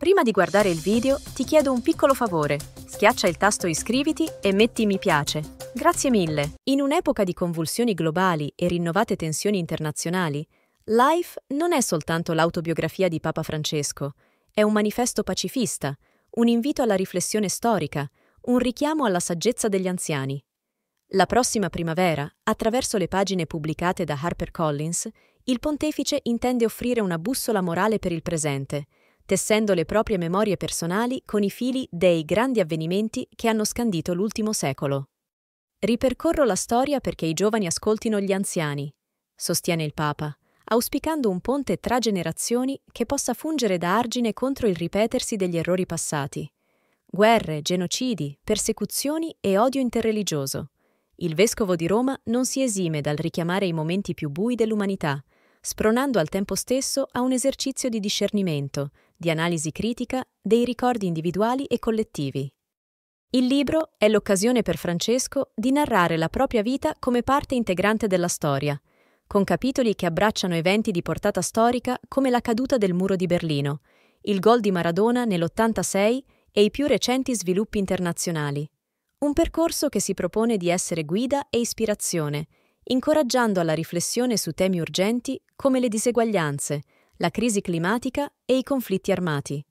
Prima di guardare il video ti chiedo un piccolo favore. Schiaccia il tasto iscriviti e metti mi piace. Grazie mille. In un'epoca di convulsioni globali e rinnovate tensioni internazionali, Life non è soltanto l'autobiografia di Papa Francesco, è un manifesto pacifista, un invito alla riflessione storica, un richiamo alla saggezza degli anziani. La prossima primavera, attraverso le pagine pubblicate da HarperCollins, il pontefice intende offrire una bussola morale per il presente, tessendo le proprie memorie personali con i fili dei grandi avvenimenti che hanno scandito l'ultimo secolo. Ripercorro la storia perché i giovani ascoltino gli anziani, sostiene il Papa, auspicando un ponte tra generazioni che possa fungere da argine contro il ripetersi degli errori passati. Guerre, genocidi, persecuzioni e odio interreligioso. Il vescovo di Roma non si esime dal richiamare i momenti più bui dell'umanità, spronando al tempo stesso a un esercizio di discernimento, di analisi critica dei ricordi individuali e collettivi. Il libro è l'occasione per Francesco di narrare la propria vita come parte integrante della storia, con capitoli che abbracciano eventi di portata storica come la caduta del muro di Berlino, il gol di Maradona nell'86 e i più recenti sviluppi internazionali. Un percorso che si propone di essere guida e ispirazione, incoraggiando alla riflessione su temi urgenti come le diseguaglianze, la crisi climatica e i conflitti armati.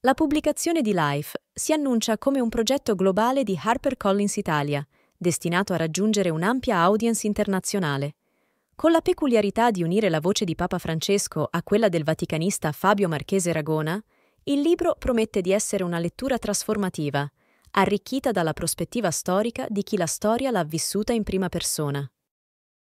La pubblicazione di Life si annuncia come un progetto globale di HarperCollins Italia, destinato a raggiungere un'ampia audience internazionale. Con la peculiarità di unire la voce di Papa Francesco a quella del vaticanista Fabio Marchese Ragona, il libro promette di essere una lettura trasformativa, arricchita dalla prospettiva storica di chi la storia l'ha vissuta in prima persona.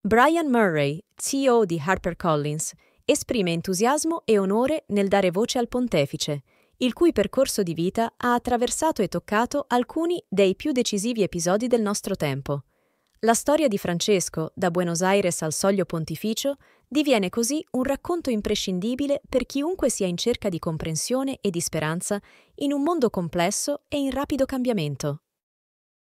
Brian Murray, CEO di HarperCollins, esprime entusiasmo e onore nel dare voce al pontefice, il cui percorso di vita ha attraversato e toccato alcuni dei più decisivi episodi del nostro tempo. La storia di Francesco, da Buenos Aires al soglio pontificio, diviene così un racconto imprescindibile per chiunque sia in cerca di comprensione e di speranza in un mondo complesso e in rapido cambiamento.